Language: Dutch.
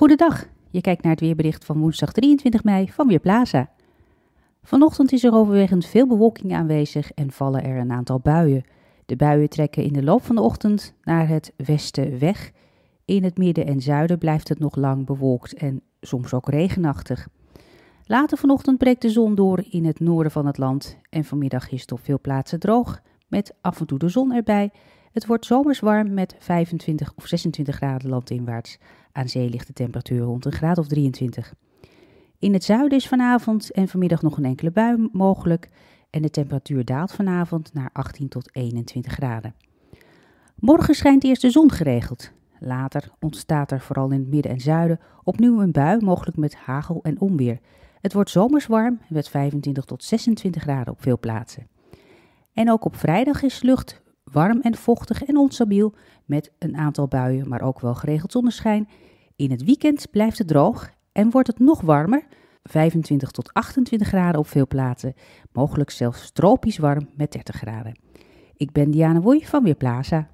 Goedendag, je kijkt naar het weerbericht van woensdag 23 mei van Weerplaza. Vanochtend is er overwegend veel bewolking aanwezig en vallen er een aantal buien. De buien trekken in de loop van de ochtend naar het westen weg. In het midden en zuiden blijft het nog lang bewolkt en soms ook regenachtig. Later vanochtend breekt de zon door in het noorden van het land en vanmiddag is het op veel plaatsen droog met af en toe de zon erbij. Het wordt zomers warm met 25 of 26 graden landinwaarts. Aan zee ligt de temperatuur rond een graad of 23. In het zuiden is vanavond en vanmiddag nog een enkele bui mogelijk en de temperatuur daalt vanavond naar 18 tot 21 graden. Morgen schijnt eerst de zon geregeld. Later ontstaat er vooral in het midden en zuiden opnieuw een bui, mogelijk met hagel en onweer. Het wordt zomers warm met 25 tot 26 graden op veel plaatsen. En ook op vrijdag is lucht warm en vochtig en onstabiel met een aantal buien, maar ook wel geregeld zonneschijn. In het weekend blijft het droog en wordt het nog warmer, 25 tot 28 graden op veel plaatsen, mogelijk zelfs tropisch warm met 30 graden. Ik ben Diana Woei van Weerplaza.